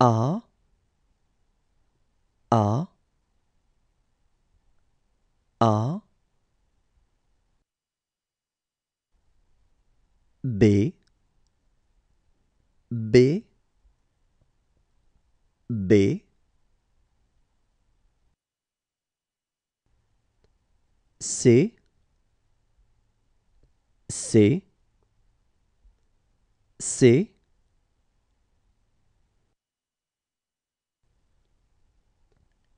are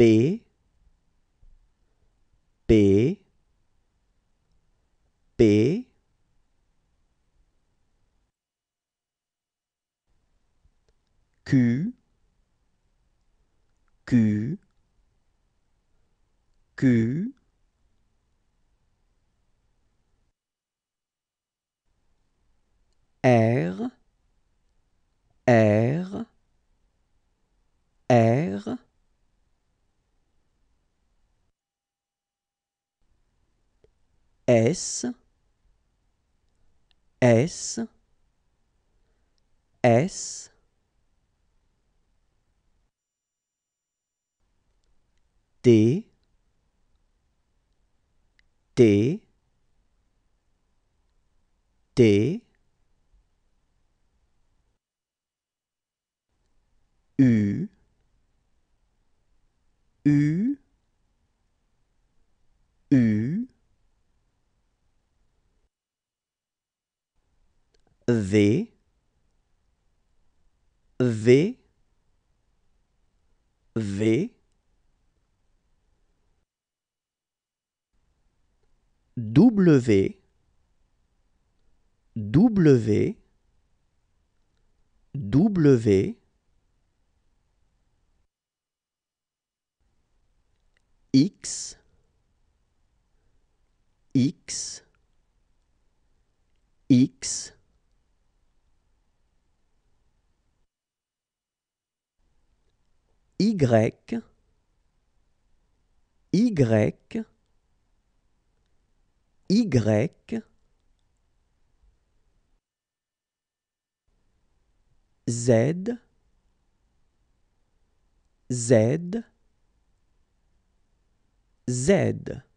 B B B Q Q Q R R S, S, S, D, D, D, V V V W W W X X X Y, Y, Y, Z, Z, Z.